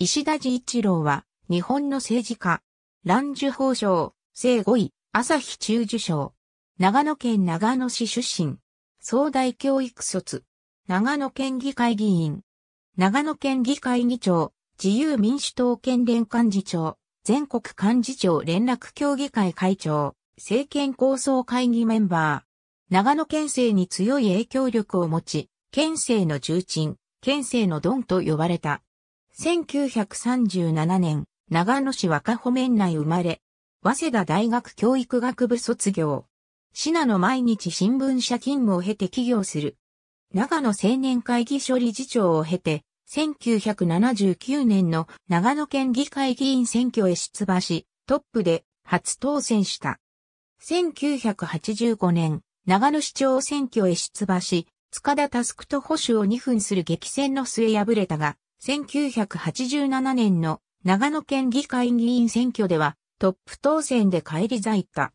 石田治一郎は、日本の政治家、乱受法賞、正5位、朝日中受賞。長野県長野市出身。総大教育卒。長野県議会議員。長野県議会議長、自由民主党県連幹事長、全国幹事長連絡協議会会長、政権構想会議メンバー。長野県政に強い影響力を持ち、県政の重鎮、県政のドンと呼ばれた。1937年、長野市若穂面内生まれ、早稲田大学教育学部卒業。品の毎日新聞社勤務を経て起業する。長野青年会議所理事長を経て、1979年の長野県議会議員選挙へ出馬し、トップで初当選した。1985年、長野市長選挙へ出馬し、塚田タスクと保守を2分する激戦の末敗れたが、1987年の長野県議会議員選挙ではトップ当選で返り咲いた。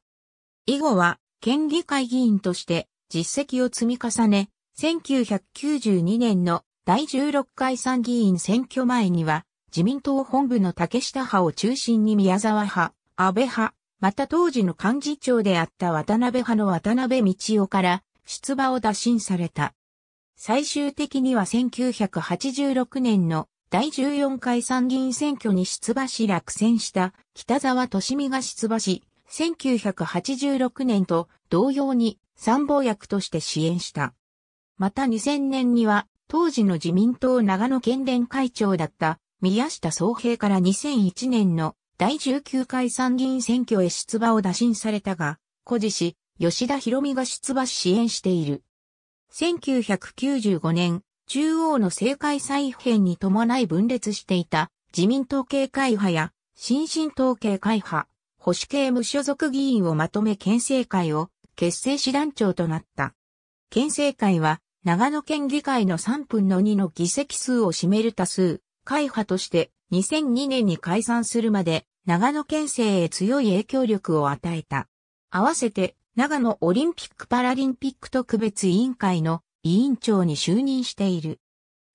以後は県議会議員として実績を積み重ね、1992年の第16回参議院選挙前には自民党本部の竹下派を中心に宮沢派、安倍派、また当時の幹事長であった渡辺派の渡辺道夫から出馬を打診された。最終的には1986年の第14回参議院選挙に出馬し落選した北沢利美が出馬し、1986年と同様に参謀役として支援した。また2000年には当時の自民党長野県連会長だった宮下総平から2001年の第19回参議院選挙へ出馬を打診されたが、小路し、吉田博美が出馬支援している。1995年、中央の政界再編に伴い分裂していた自民党系会派や新進党系会派、保守系無所属議員をまとめ県政会を結成師団長となった。県政会は長野県議会の3分の2の議席数を占める多数、会派として2002年に解散するまで長野県政へ強い影響力を与えた。合わせて長野オリンピック・パラリンピック特別委員会の委員長に就任している。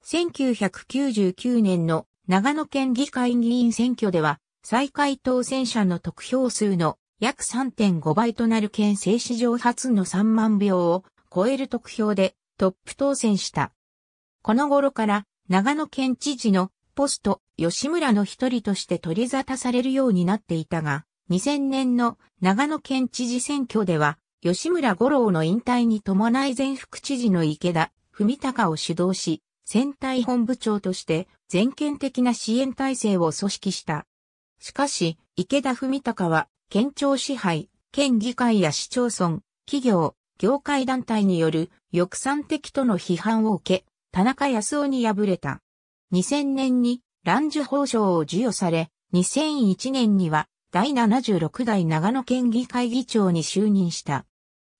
1999年の長野県議会議員選挙では、最下位当選者の得票数の約3.5倍となる県政史上初の3万票を超える得票でトップ当選した。この頃から長野県知事のポスト吉村の一人として取り沙汰されるようになっていたが、2000年の長野県知事選挙では、吉村五郎の引退に伴い前副知事の池田文隆を主導し、選対本部長として全県的な支援体制を組織した。しかし、池田文隆は、県庁支配、県議会や市町村、企業、業界団体による抑散的との批判を受け、田中康夫に敗れた。2000年に乱受法賞を授与され、2001年には第76代長野県議会議長に就任した。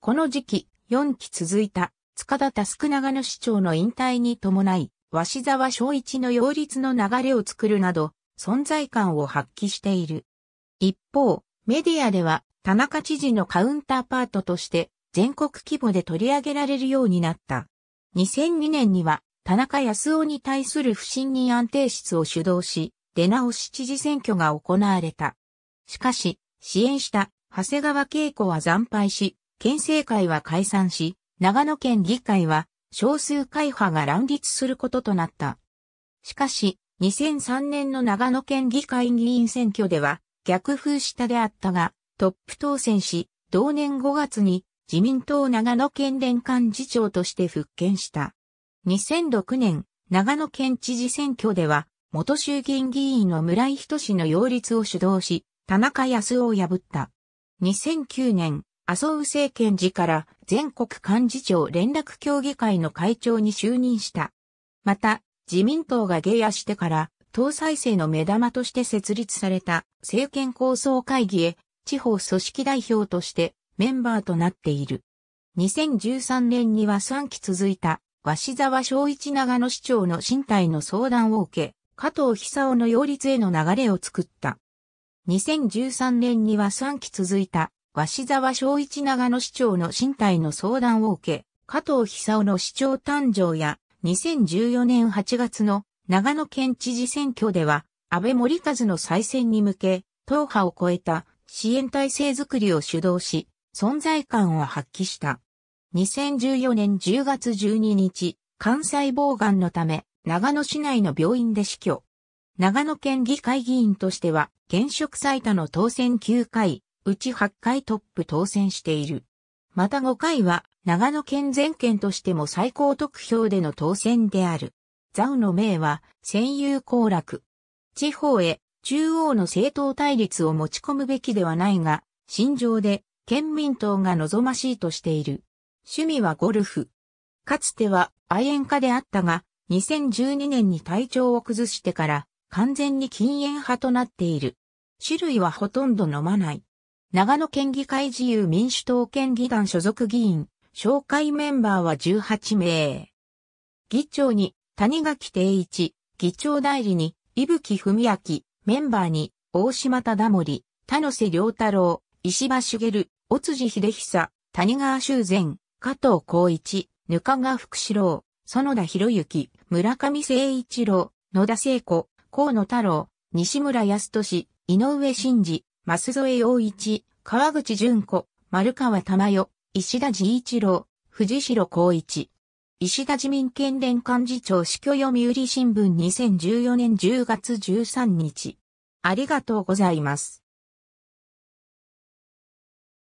この時期、4期続いた、塚田佑長野市長の引退に伴い、鷲沢昭一の擁立の流れを作るなど、存在感を発揮している。一方、メディアでは、田中知事のカウンターパートとして、全国規模で取り上げられるようになった。2002年には、田中康夫に対する不信任安定室を主導し、出直し知事選挙が行われた。しかし、支援した長谷川恵子は惨敗し、県政会は解散し、長野県議会は少数会派が乱立することとなった。しかし、2003年の長野県議会議員選挙では逆風下であったが、トップ当選し、同年5月に自民党長野県連幹事長として復権した。2006年、長野県知事選挙では、元衆議院議員の村井仁の擁立を主導し、田中康夫を破った。2009年、麻生政権時から全国幹事長連絡協議会の会長に就任した。また、自民党が下野してから党再生の目玉として設立された政権構想会議へ地方組織代表としてメンバーとなっている。2013年には3期続いた鷲沢昭一長野市長の身体の相談を受け、加藤久夫の擁立への流れを作った。2013年には3期続いた、鷲沢昭一長野市長の身体の相談を受け、加藤久夫の市長誕生や、2014年8月の長野県知事選挙では、安倍森和の再選に向け、党派を超えた支援体制づくりを主導し、存在感を発揮した。2014年10月12日、関西防癌のため、長野市内の病院で死去。長野県議会議員としては、現職最多の当選9回、うち8回トップ当選している。また5回は、長野県全県としても最高得票での当選である。ザウの名は、戦友降落。地方へ、中央の政党対立を持ち込むべきではないが、心情で、県民党が望ましいとしている。趣味はゴルフ。かつては愛煙家であったが、2012年に体調を崩してから完全に禁煙派となっている。種類はほとんど飲まない。長野県議会自由民主党県議団所属議員、紹介メンバーは18名。議長に谷垣定一、議長代理に伊吹文明、メンバーに大島忠森、田野瀬良太郎、石破茂、尾辻秀久、谷川修善、加藤光一、ぬかが福士郎、園田博之、村上誠一郎、野田聖子、河野太郎、西村康俊、井上真嗣、舛添洋一、川口淳子、丸川珠代、石田治一郎、藤代光一。石田自民県連幹事長死去読売新聞2014年10月13日。ありがとうございます。